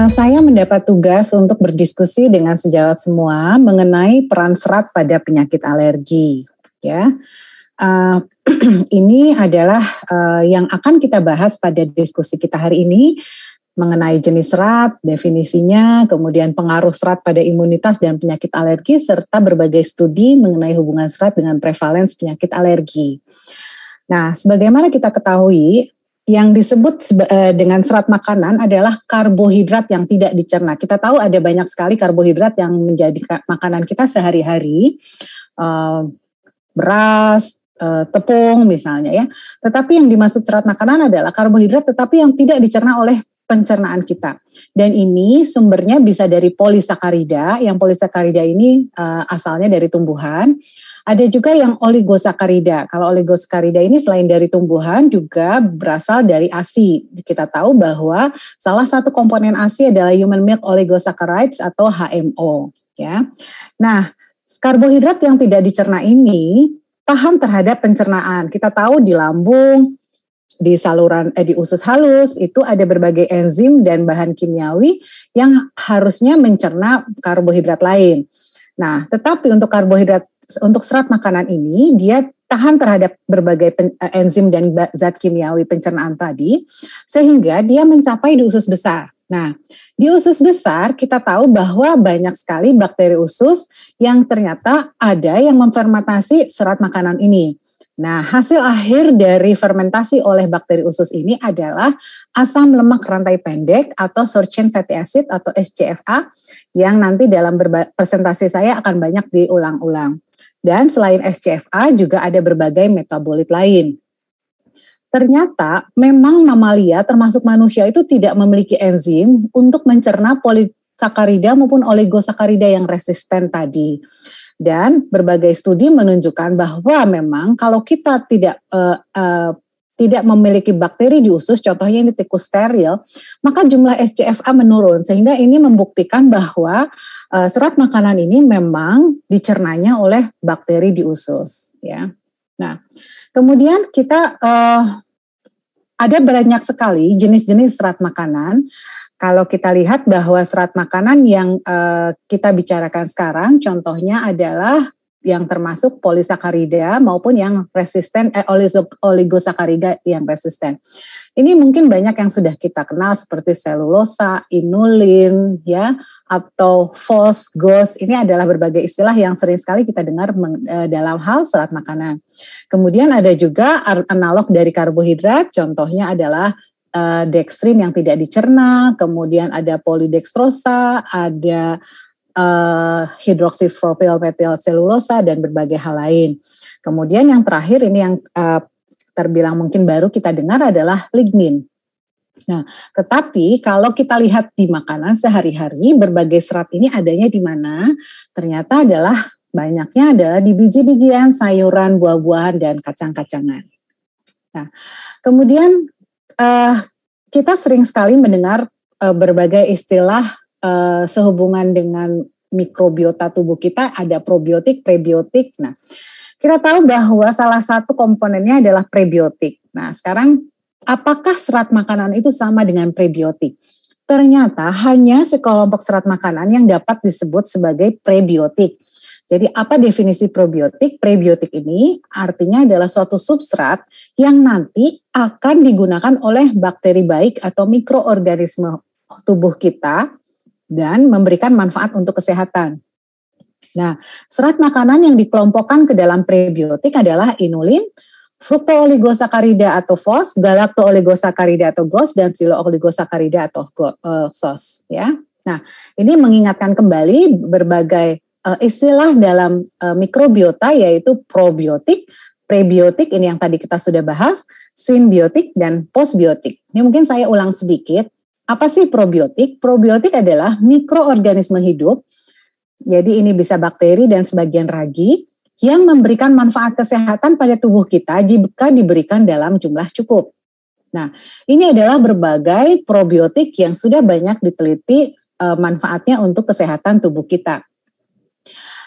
Nah, saya mendapat tugas untuk berdiskusi dengan sejawat semua mengenai peran serat pada penyakit alergi. Ya, uh, ini adalah uh, yang akan kita bahas pada diskusi kita hari ini mengenai jenis serat, definisinya, kemudian pengaruh serat pada imunitas dan penyakit alergi, serta berbagai studi mengenai hubungan serat dengan prevalensi penyakit alergi. Nah, sebagaimana kita ketahui, yang disebut eh, dengan serat makanan adalah karbohidrat yang tidak dicerna. Kita tahu ada banyak sekali karbohidrat yang menjadi makanan kita sehari-hari, eh, beras, eh, tepung misalnya ya. Tetapi yang dimaksud serat makanan adalah karbohidrat tetapi yang tidak dicerna oleh pencernaan kita. Dan ini sumbernya bisa dari polisakarida, yang polisakarida ini uh, asalnya dari tumbuhan. Ada juga yang oligosakarida. Kalau oligosakarida ini selain dari tumbuhan juga berasal dari ASI. Kita tahu bahwa salah satu komponen ASI adalah human milk oligosaccharides atau HMO, ya. Nah, karbohidrat yang tidak dicerna ini tahan terhadap pencernaan. Kita tahu di lambung, di saluran eh, di usus halus itu ada berbagai enzim dan bahan kimiawi yang harusnya mencerna karbohidrat lain. Nah, tetapi untuk karbohidrat untuk serat makanan ini dia tahan terhadap berbagai pen, eh, enzim dan zat kimiawi pencernaan tadi sehingga dia mencapai di usus besar. Nah, di usus besar kita tahu bahwa banyak sekali bakteri usus yang ternyata ada yang memfermentasi serat makanan ini. Nah, hasil akhir dari fermentasi oleh bakteri usus ini adalah asam lemak rantai pendek atau short-chain fatty acid atau SCFA yang nanti dalam presentasi saya akan banyak diulang-ulang. Dan selain SCFA juga ada berbagai metabolit lain. Ternyata memang mamalia termasuk manusia itu tidak memiliki enzim untuk mencerna polisakarida maupun oligosakarida yang resisten tadi. Dan berbagai studi menunjukkan bahwa memang kalau kita tidak uh, uh, tidak memiliki bakteri di usus, contohnya ini tikus steril, maka jumlah SCFA menurun sehingga ini membuktikan bahwa uh, serat makanan ini memang dicernanya oleh bakteri di usus, ya. Nah, kemudian kita uh, ada banyak sekali jenis-jenis serat makanan. Kalau kita lihat bahwa serat makanan yang eh, kita bicarakan sekarang, contohnya adalah yang termasuk polisakarida maupun yang resisten eh, oligosakarida yang resisten. Ini mungkin banyak yang sudah kita kenal seperti selulosa, inulin, ya atau fos, gos. Ini adalah berbagai istilah yang sering sekali kita dengar eh, dalam hal serat makanan. Kemudian ada juga analog dari karbohidrat, contohnya adalah uh, dextrin yang tidak dicerna, kemudian ada polidextrosa, ada uh, eh, selulosa dan berbagai hal lain. Kemudian yang terakhir ini yang uh, terbilang mungkin baru kita dengar adalah lignin. Nah, tetapi kalau kita lihat di makanan sehari-hari berbagai serat ini adanya di mana? Ternyata adalah banyaknya ada di biji-bijian, sayuran, buah-buahan dan kacang-kacangan. Nah, kemudian uh, kita sering sekali mendengar uh, berbagai istilah uh, sehubungan dengan mikrobiota tubuh kita ada probiotik, prebiotik. Nah, kita tahu bahwa salah satu komponennya adalah prebiotik. Nah, sekarang apakah serat makanan itu sama dengan prebiotik? Ternyata hanya sekelompok serat makanan yang dapat disebut sebagai prebiotik. Jadi apa definisi probiotik? Prebiotik ini artinya adalah suatu substrat yang nanti akan digunakan oleh bakteri baik atau mikroorganisme tubuh kita dan memberikan manfaat untuk kesehatan. Nah, serat makanan yang dikelompokkan ke dalam prebiotik adalah inulin, fruktooligosakarida atau FOS, galaktooligosakarida atau GOS, dan silooligosakarida atau GOS. Eh, ya. Nah, ini mengingatkan kembali berbagai Eh, istilah dalam eh, mikrobiota yaitu probiotik, prebiotik ini yang tadi kita sudah bahas, simbiotik dan postbiotik. Ini mungkin saya ulang sedikit. Apa sih probiotik? Probiotik adalah mikroorganisme hidup. Jadi ini bisa bakteri dan sebagian ragi yang memberikan manfaat kesehatan pada tubuh kita jika diberikan dalam jumlah cukup. Nah, ini adalah berbagai probiotik yang sudah banyak diteliti eh, manfaatnya untuk kesehatan tubuh kita.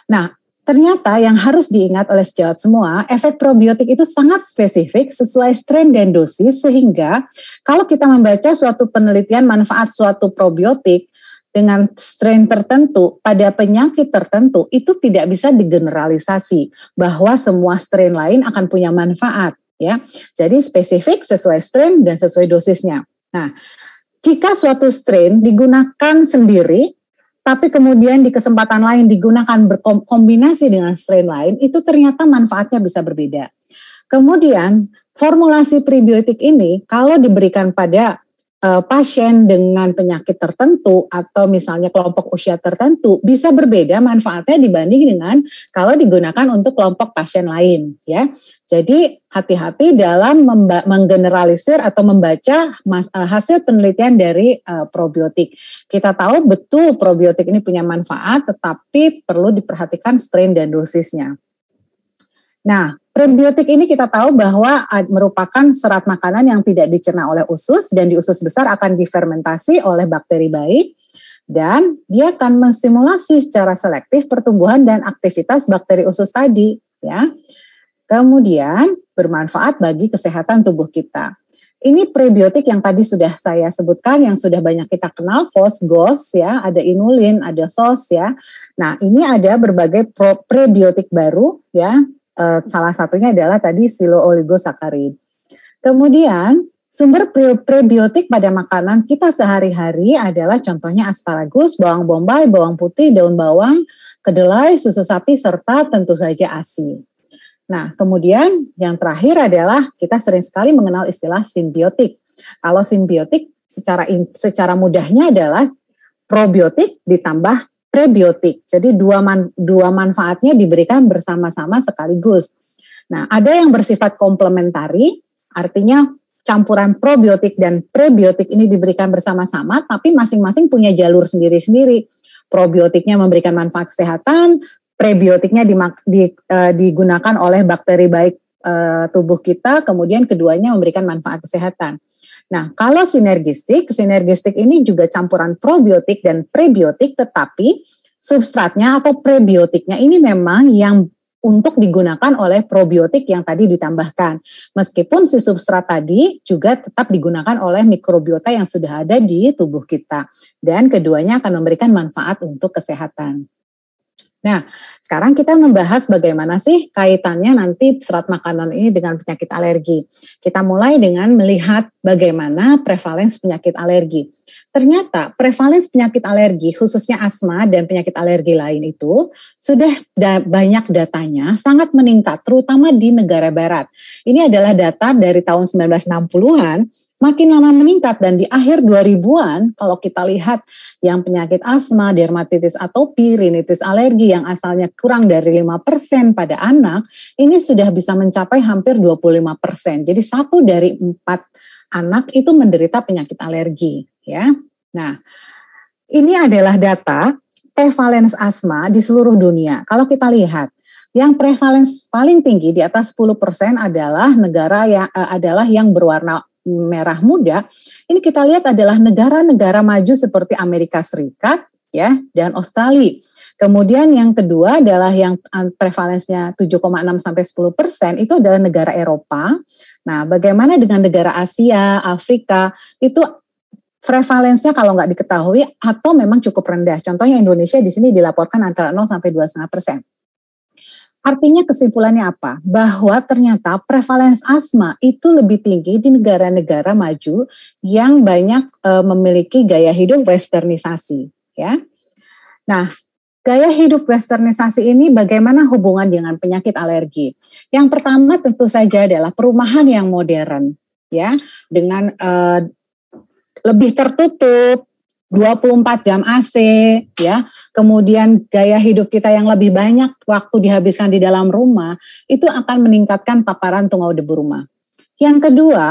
Nah, Ternyata yang harus diingat oleh sejawat semua, efek probiotik itu sangat spesifik sesuai strain dan dosis sehingga kalau kita membaca suatu penelitian manfaat suatu probiotik dengan strain tertentu pada penyakit tertentu itu tidak bisa digeneralisasi bahwa semua strain lain akan punya manfaat ya. Jadi spesifik sesuai strain dan sesuai dosisnya. Nah, jika suatu strain digunakan sendiri tapi kemudian di kesempatan lain digunakan berkombinasi dengan strain lain, itu ternyata manfaatnya bisa berbeda. Kemudian formulasi prebiotik ini kalau diberikan pada uh, pasien dengan penyakit tertentu atau misalnya kelompok usia tertentu bisa berbeda manfaatnya dibanding dengan kalau digunakan untuk kelompok pasien lain ya. Jadi hati-hati dalam menggeneralisir atau membaca mas, uh, hasil penelitian dari uh, probiotik. Kita tahu betul probiotik ini punya manfaat tetapi perlu diperhatikan strain dan dosisnya. Nah, prebiotik ini kita tahu bahwa merupakan serat makanan yang tidak dicerna oleh usus dan di usus besar akan difermentasi oleh bakteri baik dan dia akan menstimulasi secara selektif pertumbuhan dan aktivitas bakteri usus tadi, ya. Kemudian bermanfaat bagi kesehatan tubuh kita. Ini prebiotik yang tadi sudah saya sebutkan, yang sudah banyak kita kenal, FOS, GOS, ya, ada inulin, ada sos ya. Nah ini ada berbagai prebiotik baru ya, uh, salah satunya adalah tadi silo oligosakarid. Kemudian sumber pre prebiotik pada makanan kita sehari-hari adalah contohnya asparagus, bawang bombay, bawang putih, daun bawang, kedelai, susu sapi serta tentu saja ASI. Nah, kemudian yang terakhir adalah kita sering sekali mengenal istilah simbiotik. Kalau simbiotik secara secara mudahnya adalah probiotik ditambah prebiotik. Jadi dua man, dua manfaatnya diberikan bersama-sama sekaligus. Nah, ada yang bersifat komplementari, artinya campuran probiotik dan prebiotik ini diberikan bersama-sama tapi masing-masing punya jalur sendiri-sendiri. Probiotiknya memberikan manfaat kesehatan, prebiotiknya dimak, di, e, digunakan oleh bakteri baik e, tubuh kita, kemudian keduanya memberikan manfaat kesehatan. Nah, kalau sinergistik, sinergistik ini juga campuran probiotik dan prebiotik, tetapi substratnya atau prebiotiknya ini memang yang untuk digunakan oleh probiotik yang tadi ditambahkan. Meskipun si substrat tadi juga tetap digunakan oleh mikrobiota yang sudah ada di tubuh kita. Dan keduanya akan memberikan manfaat untuk kesehatan. Nah, sekarang kita membahas bagaimana sih kaitannya nanti serat makanan ini dengan penyakit alergi. Kita mulai dengan melihat bagaimana prevalensi penyakit alergi. Ternyata prevalensi penyakit alergi khususnya asma dan penyakit alergi lain itu sudah da banyak datanya sangat meningkat terutama di negara barat. Ini adalah data dari tahun 1960-an makin lama meningkat dan di akhir 2000-an kalau kita lihat yang penyakit asma, dermatitis atopi, rinitis alergi yang asalnya kurang dari 5% pada anak, ini sudah bisa mencapai hampir 25%. Jadi satu dari empat anak itu menderita penyakit alergi ya. Nah, ini adalah data prevalence asma di seluruh dunia. Kalau kita lihat yang prevalence paling tinggi di atas 10% adalah negara yang eh, adalah yang berwarna merah muda, ini kita lihat adalah negara-negara maju seperti Amerika Serikat ya dan Australia. Kemudian yang kedua adalah yang prevalensinya 7,6 sampai 10 persen itu adalah negara Eropa. Nah, bagaimana dengan negara Asia, Afrika itu prevalensinya kalau nggak diketahui atau memang cukup rendah. Contohnya Indonesia di sini dilaporkan antara 0 sampai 2,5 persen. Artinya kesimpulannya apa? Bahwa ternyata prevalensi asma itu lebih tinggi di negara-negara maju yang banyak e, memiliki gaya hidup westernisasi, ya. Nah, gaya hidup westernisasi ini bagaimana hubungan dengan penyakit alergi? Yang pertama tentu saja adalah perumahan yang modern, ya, dengan e, lebih tertutup, 24 jam AC ya. Kemudian gaya hidup kita yang lebih banyak waktu dihabiskan di dalam rumah itu akan meningkatkan paparan tungau debu rumah. Yang kedua,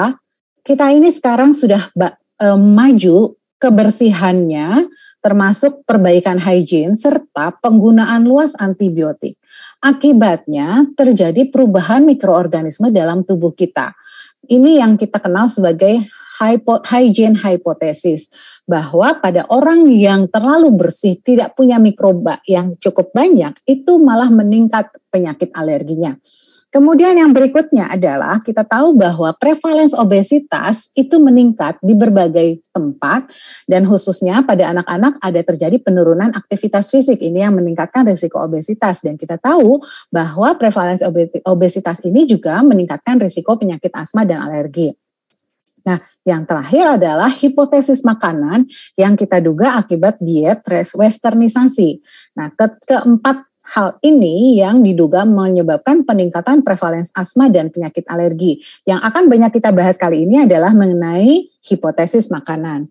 kita ini sekarang sudah eh, maju kebersihannya termasuk perbaikan hygiene serta penggunaan luas antibiotik. Akibatnya terjadi perubahan mikroorganisme dalam tubuh kita. Ini yang kita kenal sebagai hypo, hygiene hypothesis bahwa pada orang yang terlalu bersih tidak punya mikroba yang cukup banyak itu malah meningkat penyakit alerginya. Kemudian yang berikutnya adalah kita tahu bahwa prevalensi obesitas itu meningkat di berbagai tempat dan khususnya pada anak-anak ada terjadi penurunan aktivitas fisik ini yang meningkatkan risiko obesitas dan kita tahu bahwa prevalensi obesitas ini juga meningkatkan risiko penyakit asma dan alergi. Nah, yang terakhir adalah hipotesis makanan yang kita duga akibat diet westernisasi. Nah, ke keempat Hal ini yang diduga menyebabkan peningkatan prevalensi asma dan penyakit alergi. Yang akan banyak kita bahas kali ini adalah mengenai hipotesis makanan.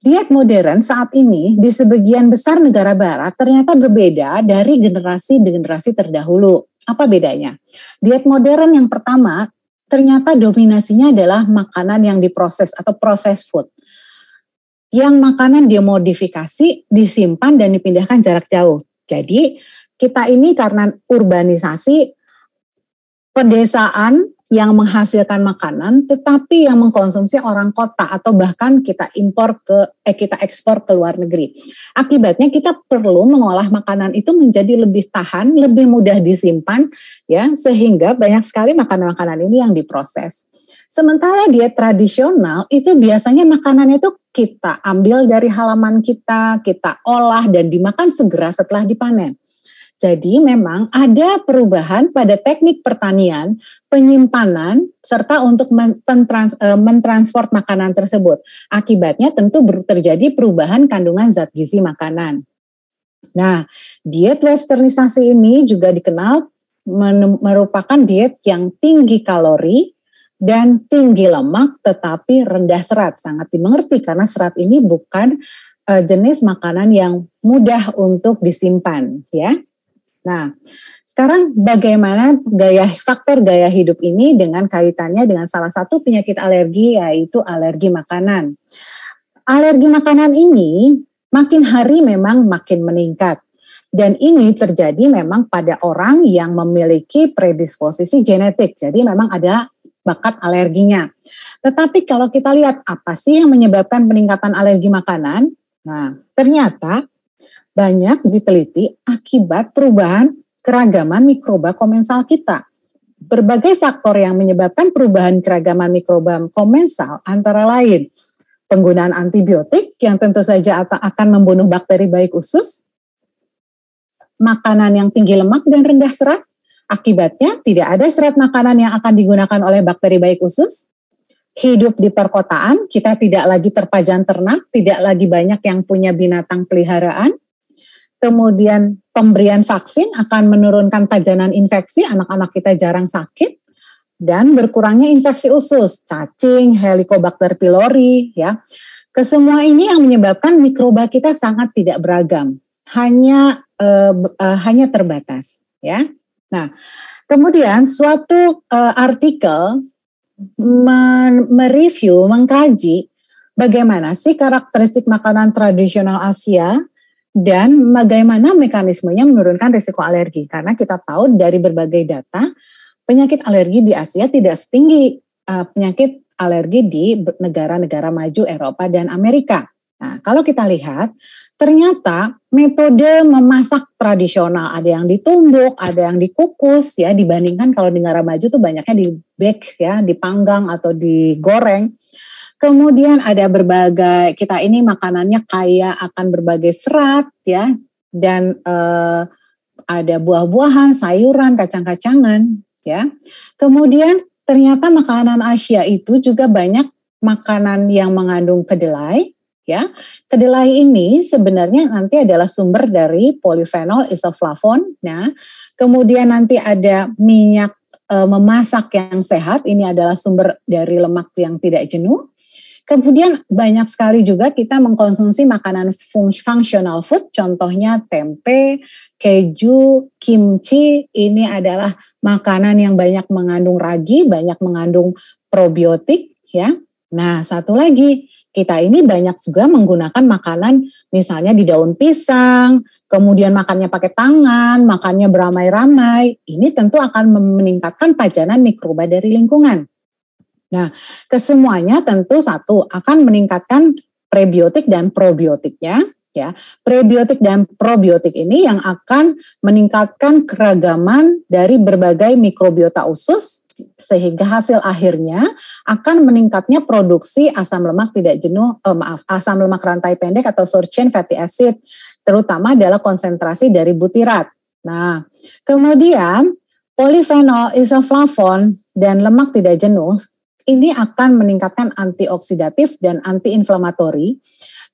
Diet modern saat ini di sebagian besar negara barat ternyata berbeda dari generasi generasi terdahulu. Apa bedanya? Diet modern yang pertama ternyata dominasinya adalah makanan yang diproses atau proses food. Yang makanan modifikasi, disimpan dan dipindahkan jarak jauh. Jadi kita ini karena urbanisasi, pedesaan yang menghasilkan makanan, tetapi yang mengkonsumsi orang kota atau bahkan kita impor ke eh, kita ekspor ke luar negeri. Akibatnya kita perlu mengolah makanan itu menjadi lebih tahan, lebih mudah disimpan, ya sehingga banyak sekali makanan-makanan ini yang diproses. Sementara dia tradisional itu biasanya makanannya itu kita ambil dari halaman kita, kita olah dan dimakan segera setelah dipanen. Jadi memang ada perubahan pada teknik pertanian, penyimpanan, serta untuk mentrans, eh, mentransport makanan tersebut. Akibatnya tentu terjadi perubahan kandungan zat gizi makanan. Nah, diet westernisasi ini juga dikenal merupakan diet yang tinggi kalori dan tinggi lemak tetapi rendah serat. Sangat dimengerti karena serat ini bukan eh, jenis makanan yang mudah untuk disimpan ya. Nah, sekarang bagaimana gaya faktor gaya hidup ini dengan kaitannya dengan salah satu penyakit alergi yaitu alergi makanan. Alergi makanan ini makin hari memang makin meningkat. Dan ini terjadi memang pada orang yang memiliki predisposisi genetik. Jadi memang ada bakat alerginya. Tetapi kalau kita lihat apa sih yang menyebabkan peningkatan alergi makanan? Nah, ternyata banyak diteliti akibat perubahan keragaman mikroba komensal kita. Berbagai faktor yang menyebabkan perubahan keragaman mikroba komensal antara lain penggunaan antibiotik yang tentu saja akan membunuh bakteri baik usus, makanan yang tinggi lemak dan rendah serat, akibatnya tidak ada serat makanan yang akan digunakan oleh bakteri baik usus, hidup di perkotaan, kita tidak lagi terpajan ternak, tidak lagi banyak yang punya binatang peliharaan, kemudian pemberian vaksin akan menurunkan pajanan infeksi, anak-anak kita jarang sakit, dan berkurangnya infeksi usus, cacing, helicobacter pylori, ya. Kesemua ini yang menyebabkan mikroba kita sangat tidak beragam, hanya uh, uh, hanya terbatas, ya. Nah, kemudian suatu uh, artikel mereview, mengkaji bagaimana sih karakteristik makanan tradisional Asia dan bagaimana mekanismenya menurunkan risiko alergi. Karena kita tahu dari berbagai data, penyakit alergi di Asia tidak setinggi uh, penyakit alergi di negara-negara maju Eropa dan Amerika. Nah, kalau kita lihat, ternyata metode memasak tradisional ada yang ditumbuk, ada yang dikukus ya dibandingkan kalau di negara maju itu banyaknya di bake ya, dipanggang atau digoreng. Kemudian ada berbagai kita ini makanannya kaya akan berbagai serat ya dan eh, ada buah-buahan, sayuran, kacang-kacangan ya. Kemudian ternyata makanan Asia itu juga banyak makanan yang mengandung kedelai ya. Kedelai ini sebenarnya nanti adalah sumber dari polifenol isoflavon. Nah, ya. kemudian nanti ada minyak e, memasak yang sehat ini adalah sumber dari lemak yang tidak jenuh Kemudian banyak sekali juga kita mengkonsumsi makanan functional food, contohnya tempe, keju, kimchi. Ini adalah makanan yang banyak mengandung ragi, banyak mengandung probiotik, ya. Nah, satu lagi kita ini banyak juga menggunakan makanan misalnya di daun pisang, kemudian makannya pakai tangan, makannya beramai-ramai. Ini tentu akan meningkatkan pajanan mikroba dari lingkungan. Nah, kesemuanya tentu satu akan meningkatkan prebiotik dan probiotiknya ya. Prebiotik dan probiotik ini yang akan meningkatkan keragaman dari berbagai mikrobiota usus sehingga hasil akhirnya akan meningkatnya produksi asam lemak tidak jenuh eh, maaf asam lemak rantai pendek atau short chain fatty acid terutama adalah konsentrasi dari butirat. Nah, kemudian polifenol, isoflavon dan lemak tidak jenuh ini akan meningkatkan antioksidatif dan antiinflamatori.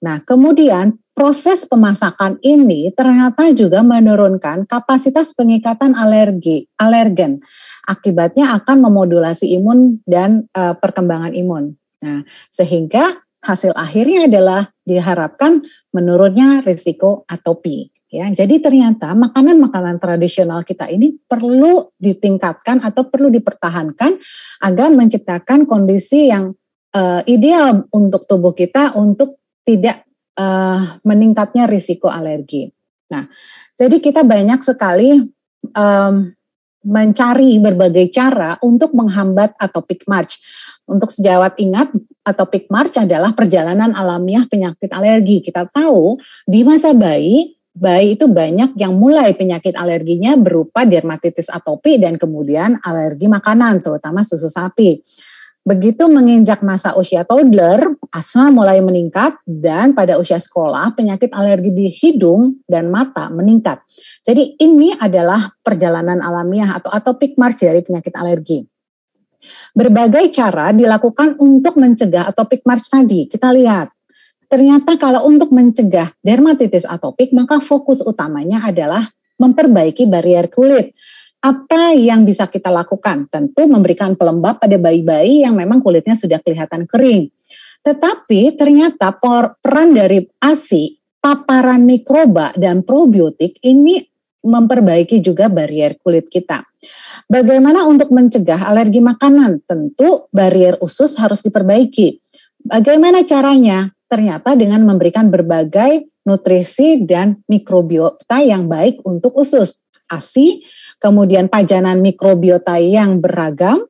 Nah, kemudian proses pemasakan ini ternyata juga menurunkan kapasitas pengikatan alergi, alergen. Akibatnya akan memodulasi imun dan e, perkembangan imun. Nah, sehingga hasil akhirnya adalah diharapkan menurunnya risiko atopi. Ya, jadi ternyata makanan-makanan tradisional kita ini perlu ditingkatkan atau perlu dipertahankan agar menciptakan kondisi yang uh, ideal untuk tubuh kita untuk tidak uh, meningkatnya risiko alergi. Nah, jadi kita banyak sekali um, mencari berbagai cara untuk menghambat atopic march. Untuk sejawat ingat, atopic march adalah perjalanan alamiah penyakit alergi. Kita tahu di masa bayi bayi itu banyak yang mulai penyakit alerginya berupa dermatitis atopi dan kemudian alergi makanan, terutama susu sapi. Begitu menginjak masa usia toddler, asma mulai meningkat dan pada usia sekolah penyakit alergi di hidung dan mata meningkat. Jadi ini adalah perjalanan alamiah atau atopic march dari penyakit alergi. Berbagai cara dilakukan untuk mencegah atopic march tadi. Kita lihat Ternyata kalau untuk mencegah dermatitis atopik, maka fokus utamanya adalah memperbaiki barrier kulit. Apa yang bisa kita lakukan? Tentu memberikan pelembab pada bayi-bayi yang memang kulitnya sudah kelihatan kering. Tetapi ternyata peran dari ASI, paparan mikroba dan probiotik ini memperbaiki juga barrier kulit kita. Bagaimana untuk mencegah alergi makanan? Tentu barrier usus harus diperbaiki. Bagaimana caranya? ternyata dengan memberikan berbagai nutrisi dan mikrobiota yang baik untuk usus, ASI, kemudian pajanan mikrobiota yang beragam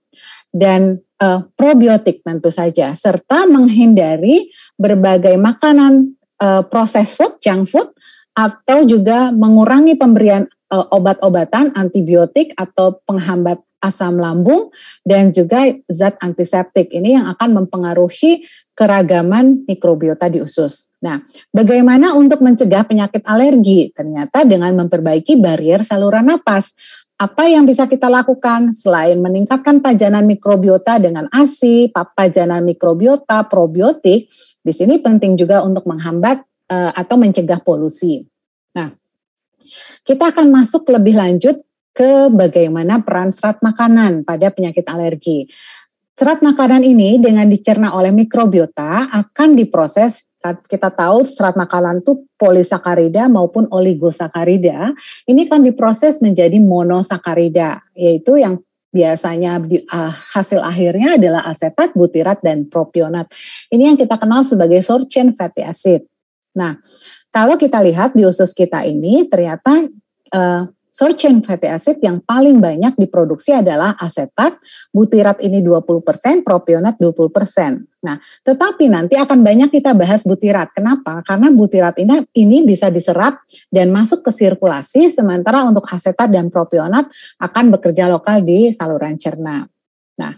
dan uh, probiotik tentu saja serta menghindari berbagai makanan uh, proses food, junk food atau juga mengurangi pemberian uh, obat-obatan antibiotik atau penghambat asam lambung dan juga zat antiseptik ini yang akan mempengaruhi keragaman mikrobiota di usus. Nah, bagaimana untuk mencegah penyakit alergi? Ternyata dengan memperbaiki barrier saluran napas. Apa yang bisa kita lakukan selain meningkatkan pajanan mikrobiota dengan ASI, pajanan mikrobiota, probiotik, di sini penting juga untuk menghambat e, atau mencegah polusi. Nah, kita akan masuk lebih lanjut ke bagaimana peran serat makanan pada penyakit alergi. Serat makanan ini dengan dicerna oleh mikrobiota akan diproses. Kita tahu serat makanan itu polisakarida maupun oligosakarida. Ini kan diproses menjadi monosakarida, yaitu yang biasanya uh, hasil akhirnya adalah asetat, butirat, dan propionat. Ini yang kita kenal sebagai short chain fatty acid. Nah, kalau kita lihat di usus kita ini ternyata uh, Short chain fatty acid yang paling banyak diproduksi adalah asetat, butirat ini 20%, propionat 20%. Nah, tetapi nanti akan banyak kita bahas butirat. Kenapa? Karena butirat ini ini bisa diserap dan masuk ke sirkulasi sementara untuk asetat dan propionat akan bekerja lokal di saluran cerna. Nah,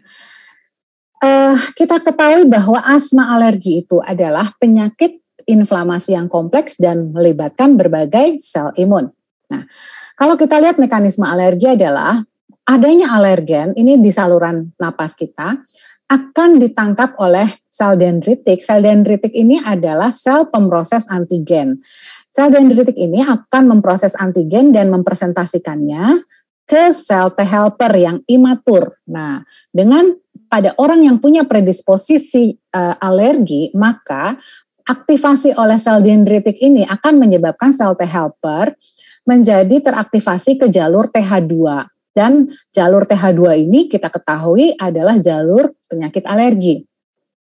Uh, kita ketahui bahwa asma alergi itu adalah penyakit inflamasi yang kompleks dan melibatkan berbagai sel imun. Nah, kalau kita lihat mekanisme alergi adalah adanya alergen ini di saluran napas kita akan ditangkap oleh sel dendritik. Sel dendritik ini adalah sel pemroses antigen. Sel dendritik ini akan memproses antigen dan mempresentasikannya ke sel T helper yang imatur. Nah, dengan pada orang yang punya predisposisi uh, alergi, maka aktivasi oleh sel dendritik ini akan menyebabkan sel T helper menjadi teraktivasi ke jalur TH2. Dan jalur TH2 ini kita ketahui adalah jalur penyakit alergi.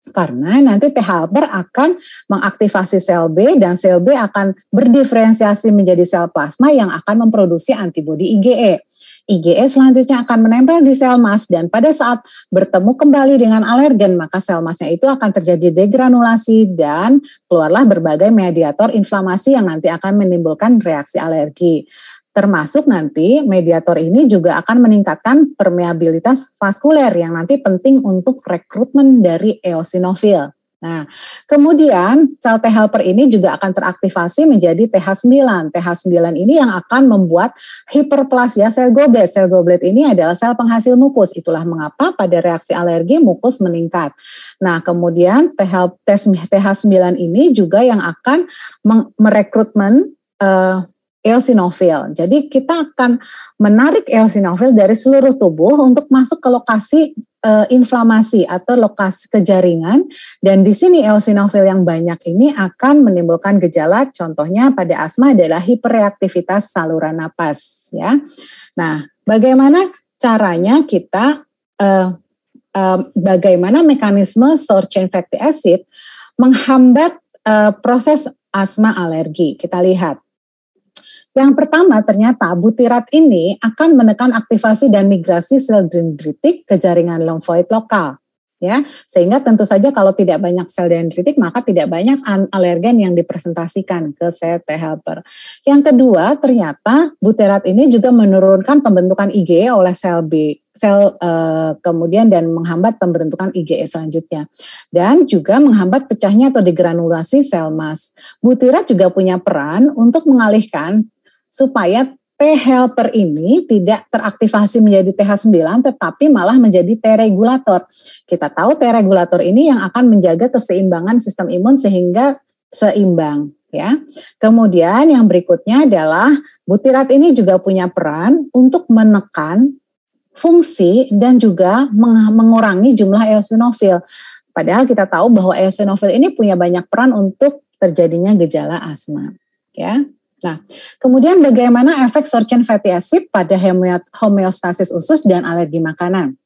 Karena nanti TH helper akan mengaktifasi sel B dan sel B akan berdiferensiasi menjadi sel plasma yang akan memproduksi antibodi IgE. IgE selanjutnya akan menempel di sel mas dan pada saat bertemu kembali dengan alergen maka sel masnya itu akan terjadi degranulasi dan keluarlah berbagai mediator inflamasi yang nanti akan menimbulkan reaksi alergi termasuk nanti mediator ini juga akan meningkatkan permeabilitas vaskuler yang nanti penting untuk rekrutmen dari eosinofil. Nah, kemudian sel T helper ini juga akan teraktivasi menjadi TH9. TH9 ini yang akan membuat hiperplasia sel goblet. Sel goblet ini adalah sel penghasil mukus. Itulah mengapa pada reaksi alergi mukus meningkat. Nah, kemudian TH, TH9 ini juga yang akan merekrutmen eh, eosinofil. Jadi kita akan menarik eosinofil dari seluruh tubuh untuk masuk ke lokasi e, inflamasi atau lokasi kejaringan. dan di sini eosinofil yang banyak ini akan menimbulkan gejala contohnya pada asma adalah hiperreaktivitas saluran napas ya. Nah, bagaimana caranya kita e, e, bagaimana mekanisme short chain fatty acid menghambat e, proses asma alergi. Kita lihat yang pertama ternyata butirat ini akan menekan aktivasi dan migrasi sel dendritik ke jaringan limfoid lokal. Ya, sehingga tentu saja kalau tidak banyak sel dendritik maka tidak banyak alergen yang dipresentasikan ke sel T helper. Yang kedua, ternyata butirat ini juga menurunkan pembentukan Ig e oleh sel B sel uh, kemudian dan menghambat pembentukan IgE selanjutnya dan juga menghambat pecahnya atau degranulasi sel mas. Butirat juga punya peran untuk mengalihkan supaya T helper ini tidak teraktivasi menjadi TH9 tetapi malah menjadi T regulator. Kita tahu T regulator ini yang akan menjaga keseimbangan sistem imun sehingga seimbang ya. Kemudian yang berikutnya adalah butirat ini juga punya peran untuk menekan fungsi dan juga mengurangi jumlah eosinofil. Padahal kita tahu bahwa eosinofil ini punya banyak peran untuk terjadinya gejala asma, ya. Nah, kemudian bagaimana efek sorcen fatty acid pada homeostasis usus dan alergi makanan?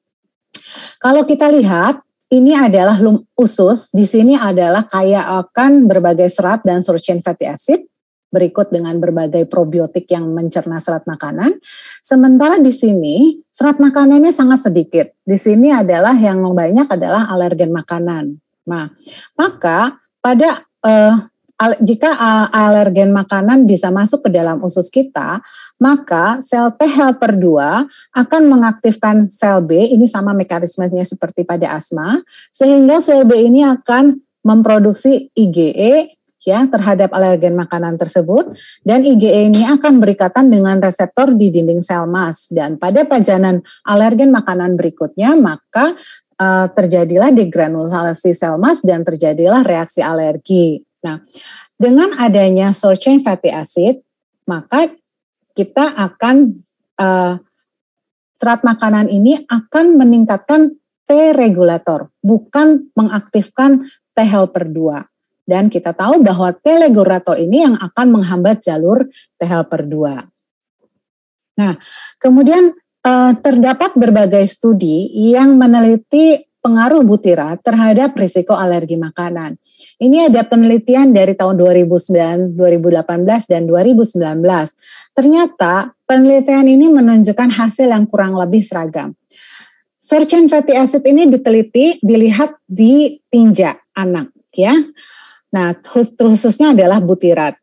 Kalau kita lihat, ini adalah lum usus, di sini adalah kaya akan berbagai serat dan sorcen fatty acid, berikut dengan berbagai probiotik yang mencerna serat makanan. Sementara di sini, serat makanannya sangat sedikit. Di sini adalah yang banyak adalah alergen makanan. Nah, maka pada uh, jika alergen makanan bisa masuk ke dalam usus kita, maka sel T helper 2 akan mengaktifkan sel B, ini sama mekanismenya seperti pada asma, sehingga sel B ini akan memproduksi IgE ya terhadap alergen makanan tersebut dan IgE ini akan berikatan dengan reseptor di dinding sel mas. dan pada pajanan alergen makanan berikutnya maka uh, terjadilah degranulasi sel mas dan terjadilah reaksi alergi. Nah, dengan adanya short chain fatty acid, maka kita akan uh, serat makanan ini akan meningkatkan T regulator, bukan mengaktifkan T helper 2. Dan kita tahu bahwa T regulator ini yang akan menghambat jalur T helper 2. Nah, kemudian eh, terdapat berbagai studi yang meneliti pengaruh butirat terhadap risiko alergi makanan. Ini ada penelitian dari tahun 2009, 2018, dan 2019. Ternyata penelitian ini menunjukkan hasil yang kurang lebih seragam. Searching fatty acid ini diteliti, dilihat di tinja anak ya. Nah, khususnya adalah butirat.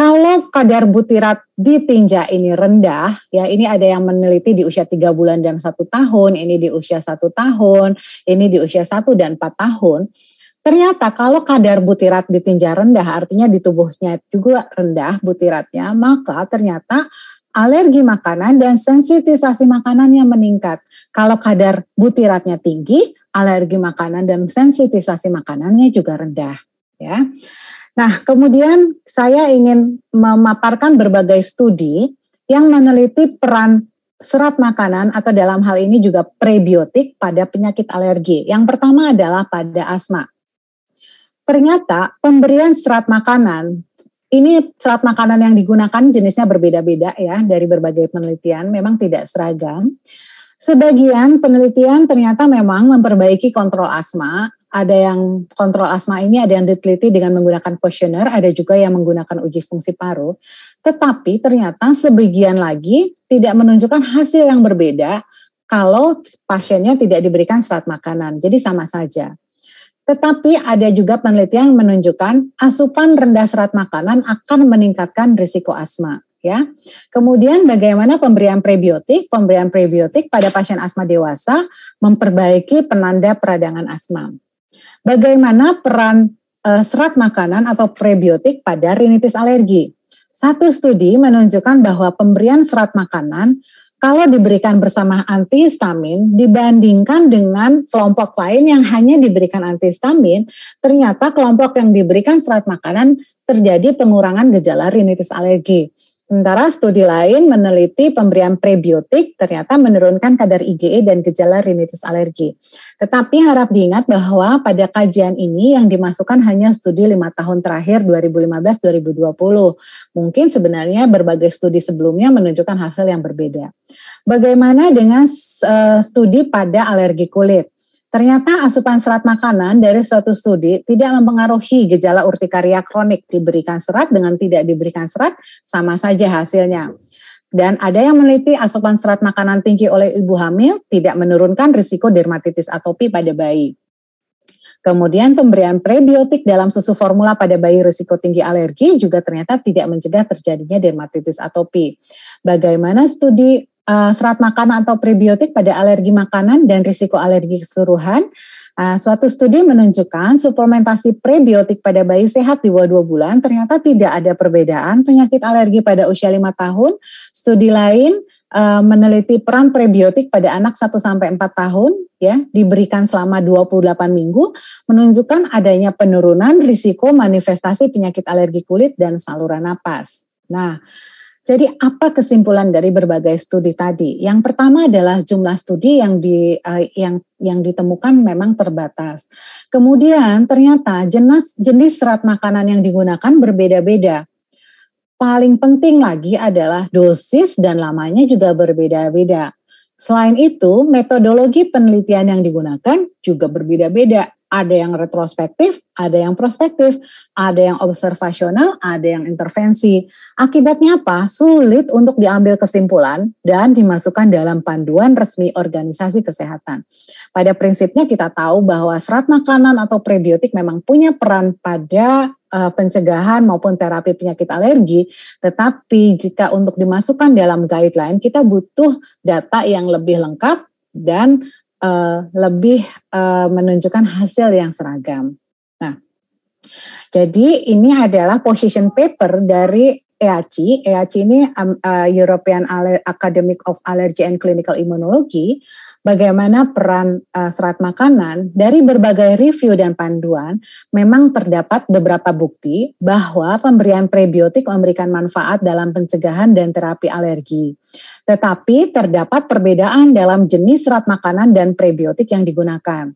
Kalau kadar butirat di tinja ini rendah, ya ini ada yang meneliti di usia tiga bulan dan satu tahun, ini di usia satu tahun, ini di usia satu dan empat tahun. Ternyata kalau kadar butirat di tinja rendah, artinya di tubuhnya juga rendah butiratnya, maka ternyata alergi makanan dan sensitisasi makanannya meningkat. Kalau kadar butiratnya tinggi, alergi makanan dan sensitisasi makanannya juga rendah, ya. Nah, kemudian saya ingin memaparkan berbagai studi yang meneliti peran serat makanan atau dalam hal ini juga prebiotik pada penyakit alergi. Yang pertama adalah pada asma. Ternyata pemberian serat makanan ini serat makanan yang digunakan jenisnya berbeda-beda ya dari berbagai penelitian memang tidak seragam. Sebagian penelitian ternyata memang memperbaiki kontrol asma, ada yang kontrol asma ini ada yang diteliti dengan menggunakan kuesioner, ada juga yang menggunakan uji fungsi paru. Tetapi ternyata sebagian lagi tidak menunjukkan hasil yang berbeda kalau pasiennya tidak diberikan serat makanan. Jadi sama saja. Tetapi ada juga penelitian yang menunjukkan asupan rendah serat makanan akan meningkatkan risiko asma ya. Kemudian bagaimana pemberian prebiotik? Pemberian prebiotik pada pasien asma dewasa memperbaiki penanda peradangan asma. Bagaimana peran uh, serat makanan atau prebiotik pada rinitis alergi? Satu studi menunjukkan bahwa pemberian serat makanan kalau diberikan bersama antihistamin dibandingkan dengan kelompok lain yang hanya diberikan antihistamin, ternyata kelompok yang diberikan serat makanan terjadi pengurangan gejala rinitis alergi. Sementara studi lain meneliti pemberian prebiotik ternyata menurunkan kadar IgE dan gejala rinitis alergi. Tetapi harap diingat bahwa pada kajian ini yang dimasukkan hanya studi lima tahun terakhir 2015-2020. Mungkin sebenarnya berbagai studi sebelumnya menunjukkan hasil yang berbeda. Bagaimana dengan eh, studi pada alergi kulit? Ternyata asupan serat makanan dari suatu studi tidak mempengaruhi gejala urtikaria kronik diberikan serat dengan tidak diberikan serat sama saja hasilnya. Dan ada yang meneliti asupan serat makanan tinggi oleh ibu hamil tidak menurunkan risiko dermatitis atopi pada bayi. Kemudian pemberian prebiotik dalam susu formula pada bayi risiko tinggi alergi juga ternyata tidak mencegah terjadinya dermatitis atopi. Bagaimana studi Eh, serat makanan atau prebiotik pada alergi makanan dan risiko alergi keseluruhan. Uh, suatu studi menunjukkan suplementasi prebiotik pada bayi sehat di bawah 2 bulan ternyata tidak ada perbedaan penyakit alergi pada usia 5 tahun. Studi lain uh, meneliti peran prebiotik pada anak 1 sampai 4 tahun ya, diberikan selama 28 minggu menunjukkan adanya penurunan risiko manifestasi penyakit alergi kulit dan saluran napas. Nah, jadi apa kesimpulan dari berbagai studi tadi? Yang pertama adalah jumlah studi yang di uh, yang yang ditemukan memang terbatas. Kemudian ternyata jenis jenis serat makanan yang digunakan berbeda-beda. Paling penting lagi adalah dosis dan lamanya juga berbeda-beda. Selain itu, metodologi penelitian yang digunakan juga berbeda-beda ada yang retrospektif, ada yang prospektif, ada yang observasional, ada yang intervensi. Akibatnya apa? Sulit untuk diambil kesimpulan dan dimasukkan dalam panduan resmi organisasi kesehatan. Pada prinsipnya kita tahu bahwa serat makanan atau prebiotik memang punya peran pada uh, pencegahan maupun terapi penyakit alergi, tetapi jika untuk dimasukkan dalam guideline kita butuh data yang lebih lengkap dan uh, lebih uh, menunjukkan hasil yang seragam. Nah, jadi ini adalah position paper dari EAC. EAC ini um, uh, European Aller Academic of Allergy and Clinical Immunology bagaimana peran uh, serat makanan dari berbagai review dan panduan memang terdapat beberapa bukti bahwa pemberian prebiotik memberikan manfaat dalam pencegahan dan terapi alergi. Tetapi terdapat perbedaan dalam jenis serat makanan dan prebiotik yang digunakan.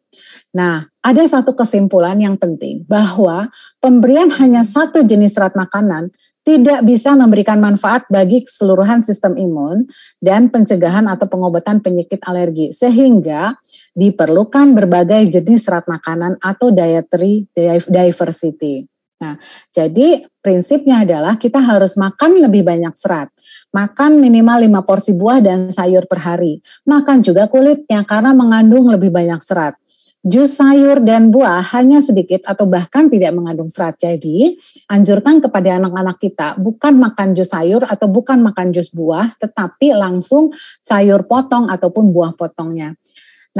Nah, ada satu kesimpulan yang penting bahwa pemberian hanya satu jenis serat makanan tidak bisa memberikan manfaat bagi keseluruhan sistem imun dan pencegahan atau pengobatan penyakit alergi sehingga diperlukan berbagai jenis serat makanan atau dietary diversity. Nah, jadi prinsipnya adalah kita harus makan lebih banyak serat. Makan minimal 5 porsi buah dan sayur per hari. Makan juga kulitnya karena mengandung lebih banyak serat. Jus sayur dan buah hanya sedikit atau bahkan tidak mengandung serat. Jadi, anjurkan kepada anak-anak kita bukan makan jus sayur atau bukan makan jus buah, tetapi langsung sayur potong ataupun buah potongnya.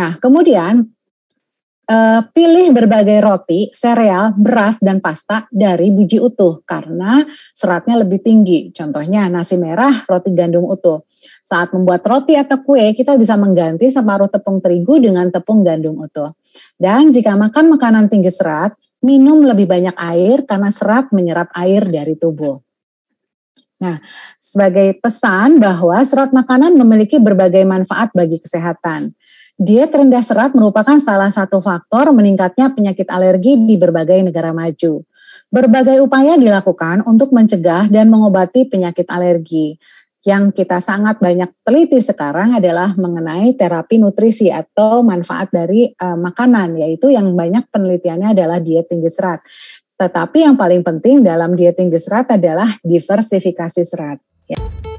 Nah, kemudian Uh, pilih berbagai roti, sereal, beras, dan pasta dari biji utuh karena seratnya lebih tinggi. Contohnya nasi merah, roti gandum utuh. Saat membuat roti atau kue, kita bisa mengganti separuh tepung terigu dengan tepung gandum utuh. Dan jika makan makanan tinggi serat, minum lebih banyak air karena serat menyerap air dari tubuh. Nah, sebagai pesan bahwa serat makanan memiliki berbagai manfaat bagi kesehatan. Diet rendah serat merupakan salah satu faktor meningkatnya penyakit alergi di berbagai negara maju. Berbagai upaya dilakukan untuk mencegah dan mengobati penyakit alergi yang kita sangat banyak teliti sekarang adalah mengenai terapi nutrisi atau manfaat dari uh, makanan, yaitu yang banyak penelitiannya adalah diet tinggi serat. Tetapi yang paling penting dalam diet tinggi serat adalah diversifikasi serat. Ya.